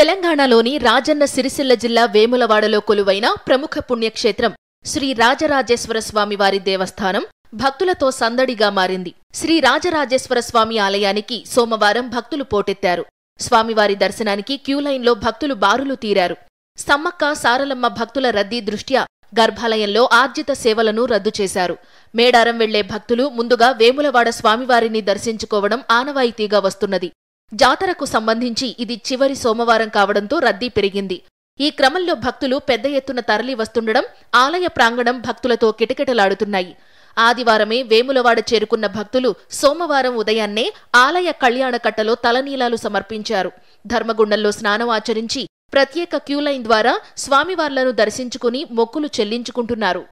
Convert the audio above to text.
తెలంగాణలోని రాజన్న సిరిసిల్ల జిల్లా వేములవాడలో కొలువైన ప్రముఖ పుణ్యక్షేత్రం శ్రీ రాజరాజేశ్వర స్వామి వారి దేవస్థానం భక్తులతో సందడిగా మారింది శ్రీ రాజరాజేశ్వర స్వామి ఆలయానికి సోమవారం భక్తులు పోటెత్తారు స్వామివారి దర్శనానికి క్యూలైన్లో భక్తులు బారులు తీరారు సమ్మక్క సారలమ్మ భక్తుల రద్దీ దృష్ట్యా గర్భాలయంలో ఆర్జిత సేవలను రద్దు చేశారు మేడారం వెళ్లే భక్తులు ముందుగా వేములవాడ స్వామివారిని దర్శించుకోవడం ఆనవాయితీగా వస్తున్నది జాతరకు సంబంధించి ఇది చివరి సోమవారం కావడంతో రద్దీ పెరిగింది ఈ క్రమంలో భక్తులు పెద్ద ఎత్తున తరలి వస్తుండడం ఆలయ ప్రాంగణం భక్తులతో కిటకిటలాడుతున్నాయి ఆదివారమే వేములవాడ చేరుకున్న భక్తులు సోమవారం ఉదయాన్నే ఆలయ కళ్యాణకట్టలో తలనీలాలు సమర్పించారు ధర్మగుండంలో స్నానం ఆచరించి ప్రత్యేక క్యూలైన్ ద్వారా స్వామివార్లను దర్శించుకుని మొక్కులు చెల్లించుకుంటున్నారు